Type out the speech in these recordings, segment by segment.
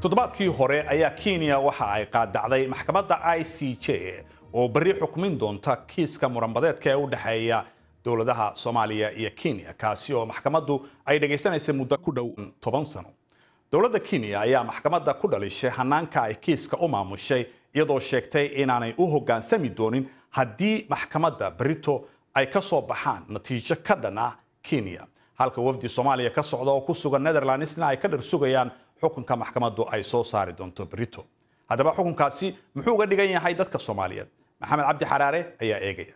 toddobaadkii hore ayaa kenya waxa ay qaadacday maxkamadda i c j oo berri xukmin doonta kiiska muranbadeedka ee u dhexeeya dowladaha soomaaliya iyo kenya kaasi oo maxkamaddu ay dhegaysanaysay muddo ku dhow toban sano dowladda kenya ayaa maxkamadda ku dhalishay hanaanka ay kiiska u maamushay iyadoo sheegtay inaanay u hoggaansami doonin haddii maxkamadda berito ay ka soo baxaan natiijo ka dhan ah kenya halka wafdi soomaaliya ka socda oo ku sugan netherland isna ay ka dharsugayaan xukunka maxkamaddu ay soo saari doonto brito haddaba xukunkaasi muxuu uga dhigan yahay dadka soomaaliyeed maxamed cabdi xaraare ayaa eegaya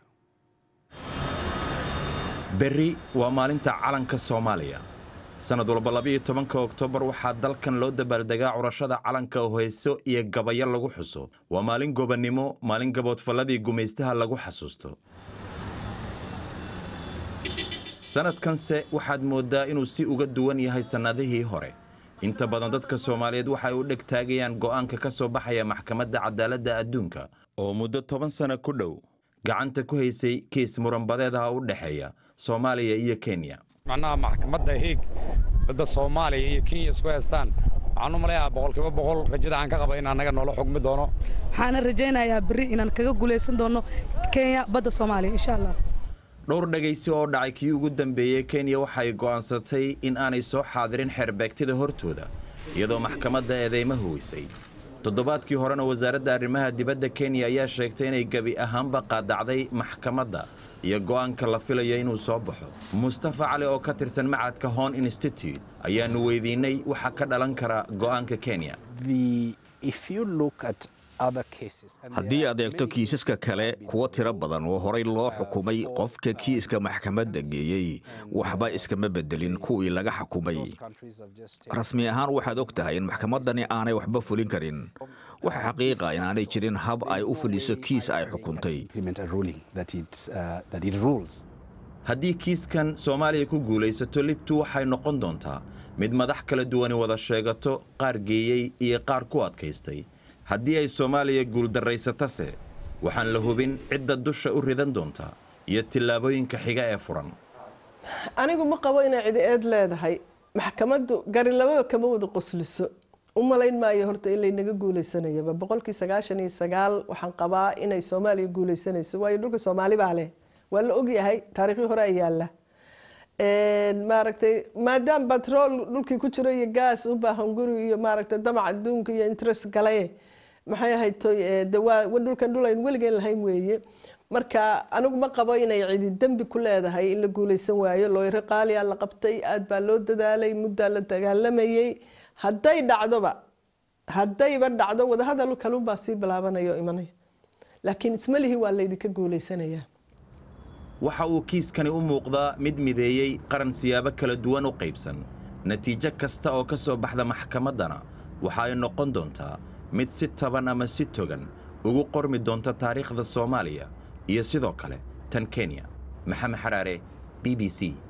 berri waa maalinta calanka soomaaliya sanad walba labiiyo tobanka oktoobar waxaa dalkan loo dabaaldegaa curashada calanka oo iyo gabayo lagu xuso waa maalin gobannimo maalin gaboodfalladii gumaystaha lagu xasuusto sannadkanse waxaad mooddaa inuu si uga duwan yahay sannadihii hore inta badan dadka soomaaliyeed waxay u dheg taagayaan go'aanka ka soo baxaya maxkamadda cadaaladda adduunka oo muddo toban sana ku dhow gacanta ku haysay kiis muranbadeedaha u dhexeeya soomaaliya iyo kenya macnaha maxkamadda heeg badda soomaaliya iyo kenya isku haystaan waxaan u malayaa boqolkiiba boqol rajada aan ka qaba inaan naga noola xugmi doono waxaana rajaynayaa berri inaan kaga guulaysan doonno kenya badda soomaaliya insha allah dhowr dhegaysi oo dhacay kii ugu dambeeyey kenya waxay go'aansatay in aanay soo xaadirin xeerbeegtida hortooda iyadoo maxkamadda eedeyma huwisay toddobaadkii horena wasaaradda arrimaha dibadda kenya ayaa sheegtay inay gebi ahaanba qaadacday maxkamadda iyo go'aanka la filayo inuu soo baxo mustafa cali oo ka tirsan macadka hon institute ayaanu weydiinnay waxa ka dhalan kara go'aanka kenya haddii aad eegto kiisaska kale kuwo tiro badan oo horay loo uh, xukumay qofka uh, kiiska maxkamadda geeyey waxba uh, iskama beddelin kuwii laga xukumay rasmi ahaan waxaad og tahay in maxkamaddani aanay waxba fulin karin waxa xaqiiqa in aanay jirin hab ay u fuliso kiis ay xukuntay haddii kiiskan soomaaliya ku guulaysato libtu waxay noqon doontaa mid madax kala duwani wada sheegato qaar geeyey iyo qaar ku adkaystay haddii ay soomaaliya guuldarraysatase waxaan la hubin cidda dusha u ridan doonta iyo tillaabooyinka xiga ee furan anigu ma qabo inay cid eed leedahay maxkamaddu garilababa kama wada qosliso u malayn maayo horta in laynaga guuleysanayaba boqolkii sagaashan iyo sagaal waxaan qabaa inay soomaaliya guuleysanayso waayo dhulka soomaali baa leh waa la ogyahay taariikhdii hore ayaala maaragtay maadaam batrool dhulkii ku jiro iyo gaas u baahan guri iyo maaragtay damac adduunka iyo interest galaye maxay ahayd de dhulkan dhul weligeen lahayn weeye marka anigu ma qabo inay cidi dembi ku leedahay in la guuleysan waayo looyro qaaliya la qabtay aada baa loo dadaalay muddaa la dagaalamayey hadday dhacdoba haddayba dhacdo wadahadal kaluunbaa sii bilaabanayo imanaya laakiin ismalihi waa laydinka guulaysanayaa waxa uu kiiskani u muuqdaa mid mideeyey qaran siyaabo kala duwan u qaybsan natiijo kasta oo ka soo baxda maxkamaddana waxa ay noqon doontaa mid si taban ama si togan ugu qormi doonta taariikhda soomaaliya iyo sidoo kale tan kenya maxamed xaraare b b c